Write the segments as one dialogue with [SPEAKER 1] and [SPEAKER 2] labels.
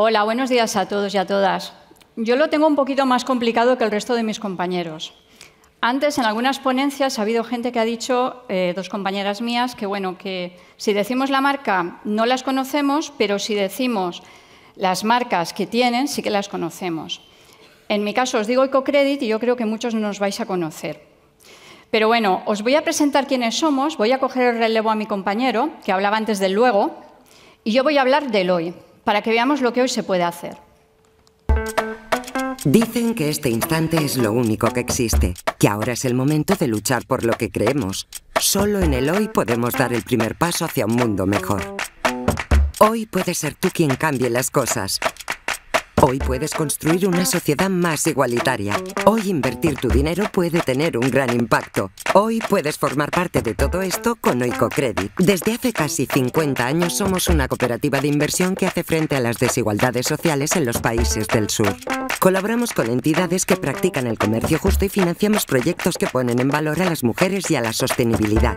[SPEAKER 1] Hola, buenos días a todos y a todas. Yo lo tengo un poquito más complicado que el resto de mis compañeros. Antes, en algunas ponencias, ha habido gente que ha dicho, eh, dos compañeras mías, que bueno, que si decimos la marca no las conocemos, pero si decimos las marcas que tienen, sí que las conocemos. En mi caso, os digo EcoCredit y yo creo que muchos nos vais a conocer. Pero bueno, os voy a presentar quiénes somos, voy a coger el relevo a mi compañero, que hablaba antes del luego, y yo voy a hablar del hoy para que veamos lo que hoy se puede hacer.
[SPEAKER 2] Dicen que este instante es lo único que existe, que ahora es el momento de luchar por lo que creemos. Solo en el hoy podemos dar el primer paso hacia un mundo mejor. Hoy puedes ser tú quien cambie las cosas. Hoy puedes construir una sociedad más igualitaria. Hoy invertir tu dinero puede tener un gran impacto. Hoy puedes formar parte de todo esto con Oicocredit. Desde hace casi 50 años somos una cooperativa de inversión que hace frente a las desigualdades sociales en los países del sur. Colaboramos con entidades que practican el comercio justo y financiamos proyectos que ponen en valor a las mujeres y a la sostenibilidad.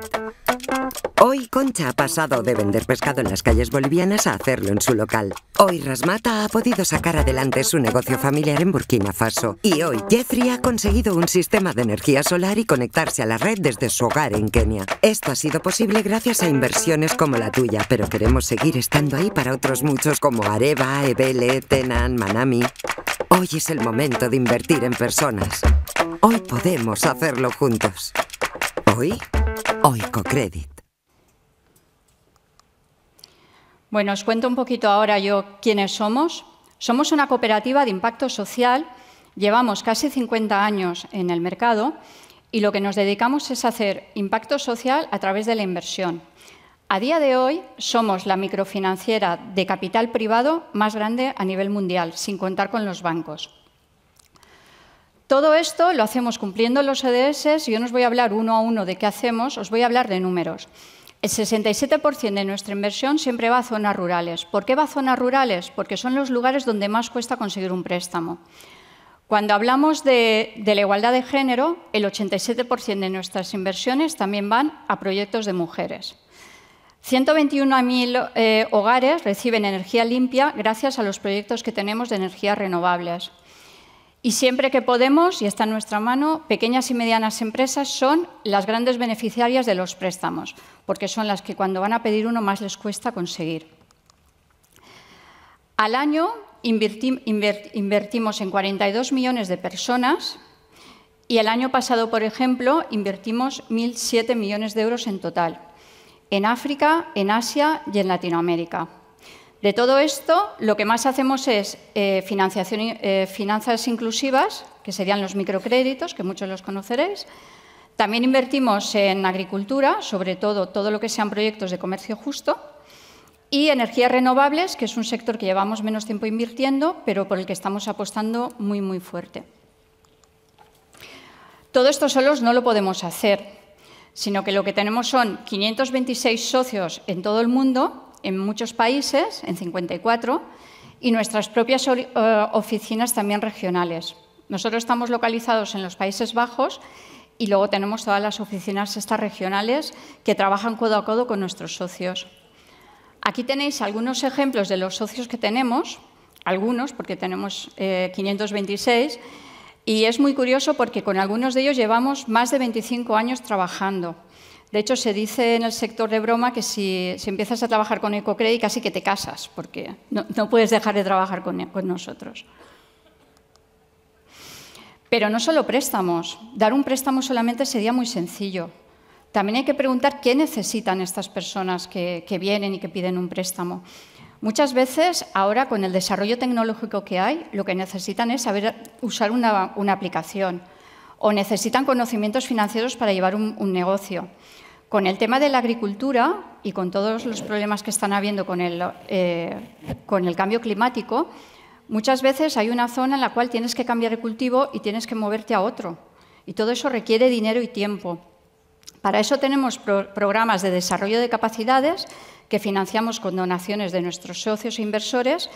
[SPEAKER 2] Hoy Concha ha pasado de vender pescado en las calles bolivianas a hacerlo en su local. Hoy Rasmata ha podido sacar adelante su negocio familiar en Burkina Faso. Y hoy Jeffrey ha conseguido un sistema de energía solar y conectarse a la red desde su hogar en Kenia. Esto ha sido posible gracias a inversiones como la tuya, pero queremos seguir estando ahí para otros muchos como Areva, Ebele, Tenan, Manami. Hoy es el momento de invertir en personas. Hoy podemos hacerlo juntos. Hoy Oicocredit.
[SPEAKER 1] Bueno, os cuento un poquito ahora yo quiénes somos. Somos una cooperativa de impacto social, llevamos casi 50 años en el mercado y lo que nos dedicamos es hacer impacto social a través de la inversión. A día de hoy somos la microfinanciera de capital privado más grande a nivel mundial, sin contar con los bancos. Todo esto lo hacemos cumpliendo los y e Yo no os voy a hablar uno a uno de qué hacemos, os voy a hablar de números. El 67% de nuestra inversión siempre va a zonas rurales. ¿Por qué va a zonas rurales? Porque son los lugares donde más cuesta conseguir un préstamo. Cuando hablamos de, la igualdad de género, el 87% de nuestras inversiones también van a proyectos de mujeres. 121.000 eh, hogares reciben energía limpia gracias a los proyectos que tenemos de energías renovables. Y siempre que podemos, y está en nuestra mano, pequeñas y medianas empresas son las grandes beneficiarias de los préstamos, porque son las que cuando van a pedir uno más les cuesta conseguir. Al año invertimos en 42 millones de personas y el año pasado, por ejemplo, invertimos 1.007 millones de euros en total, en África, en Asia y en Latinoamérica. De todo esto, lo que más hacemos es eh, eh, finanzas inclusivas, que serían los microcréditos, que muchos los conoceréis. También invertimos en agricultura, sobre todo todo lo que sean proyectos de comercio justo. Y energías renovables, que es un sector que llevamos menos tiempo invirtiendo, pero por el que estamos apostando muy, muy fuerte. Todo esto solos no lo podemos hacer, sino que lo que tenemos son 526 socios en todo el mundo en muchos países, en 54, y nuestras propias eh, oficinas también regionales. Nosotros estamos localizados en los Países Bajos y luego tenemos todas las oficinas estas regionales que trabajan codo a codo con nuestros socios. Aquí tenéis algunos ejemplos de los socios que tenemos, algunos, porque tenemos 526, eh, y es muy curioso porque con algunos de ellos llevamos más de 25 años trabajando. De hecho, se dice en el sector de broma que si, empiezas a trabajar con EcoCredit casi que te casas, porque no, puedes dejar de trabajar con, nosotros. Pero no solo préstamos. Dar un préstamo solamente sería muy sencillo. También hay que preguntar qué necesitan estas personas que, vienen y que piden un préstamo. Muchas veces, ahora con el desarrollo tecnológico que hay, lo que necesitan es saber usar una, aplicación o necesitan conocimientos financieros para llevar un negocio. Con el tema de la agricultura y con todos los problemas que están habiendo con el, eh, con el cambio climático, muchas veces hay una zona en la cual tienes que cambiar de cultivo y tienes que moverte a otro. Y todo eso requiere dinero y tiempo. Para eso tenemos programas de desarrollo de capacidades que financiamos con donaciones de nuestros socios e inversores.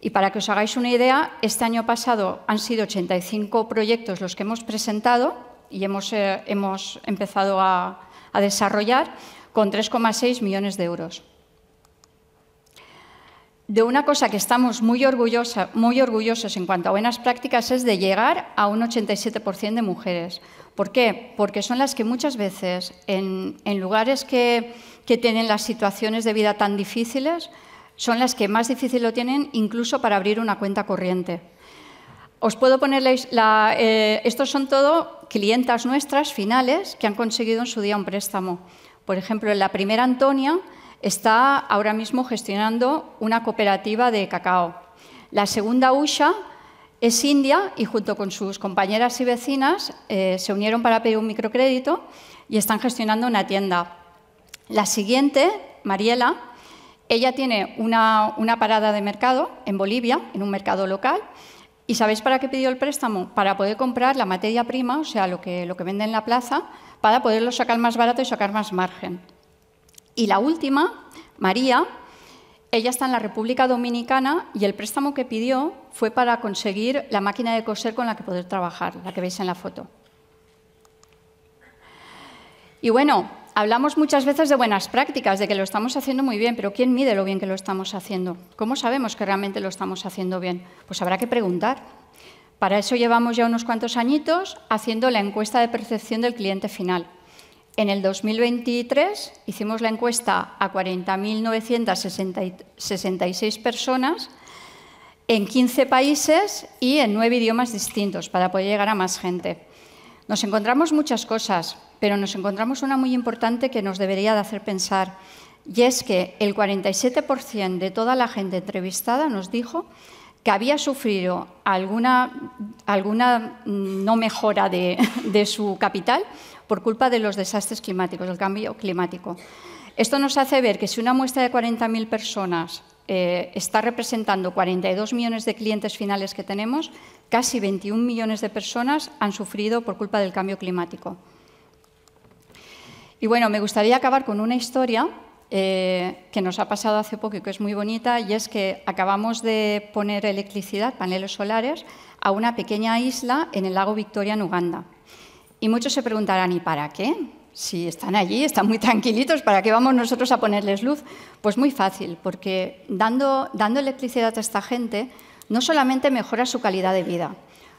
[SPEAKER 1] Y para que os hagáis una idea, este año pasado han sido 85 proyectos los que hemos presentado y hemos, eh, hemos empezado a, a desarrollar con 3,6 millones de euros. De una cosa que estamos muy, orgullosa, muy orgullosos en cuanto a buenas prácticas es de llegar a un 87% de mujeres. ¿Por qué? Porque son las que muchas veces en, lugares que tienen las situaciones de vida tan difíciles, son las que más difícil lo tienen incluso para abrir una cuenta corriente. Os puedo poner eh, estos son todo clientas nuestras finales que han conseguido en su día un préstamo. Por ejemplo, la primera Antonia está ahora mismo gestionando una cooperativa de cacao. La segunda Usha es india y junto con sus compañeras y vecinas eh, se unieron para pedir un microcrédito y están gestionando una tienda. La siguiente, Mariela, ella tiene una, una parada de mercado en Bolivia, en un mercado local, ¿Y sabéis para qué pidió el préstamo? Para poder comprar la materia prima, o sea, lo que, lo que vende en la plaza, para poderlo sacar más barato y sacar más margen. Y la última, María, ella está en la República Dominicana y el préstamo que pidió fue para conseguir la máquina de coser con la que poder trabajar, la que veis en la foto. Y bueno, hablamos muchas veces de buenas prácticas, de que lo estamos haciendo muy bien, pero ¿quién mide lo bien que lo estamos haciendo? ¿Cómo sabemos que realmente lo estamos haciendo bien? Pues habrá que preguntar. Para eso llevamos ya unos cuantos añitos haciendo la encuesta de percepción del cliente final. En el 2023 hicimos la encuesta a 40.966 personas en 15 países y en nueve idiomas distintos para poder llegar a más gente. Nos encontramos muchas cosas, pero nos encontramos una muy importante que nos debería de hacer pensar, y es que el 47% de toda la gente entrevistada nos dijo que había sufrido alguna, mm, no mejora de, su capital por culpa de los desastres climáticos, del cambio climático. Esto nos hace ver que si una muestra de 40.000 personas eh, está representando 42 millones de clientes finales que tenemos, Casi 21 millones de personas han sufrido por culpa del cambio climático. Y bueno, me gustaría acabar con una historia eh, que nos ha pasado hace poco y que es muy bonita, y es que acabamos de poner electricidad, paneles solares, a una pequeña isla en el lago Victoria, en Uganda. Y muchos se preguntarán, ¿y para qué? Si están allí, están muy tranquilitos, ¿para qué vamos nosotros a ponerles luz? Pues muy fácil, porque dando, dando electricidad a esta gente, no solamente mejora su calidad de vida,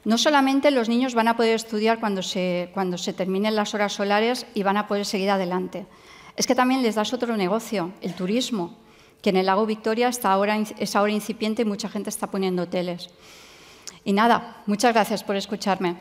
[SPEAKER 1] no solamente los niños van a poder estudiar cuando se, cuando se terminen las horas solares y van a poder seguir adelante, es que también les das otro negocio, el turismo, que en el lago Victoria es ahora incipiente y mucha gente está poniendo hoteles. Y nada, muchas gracias por escucharme.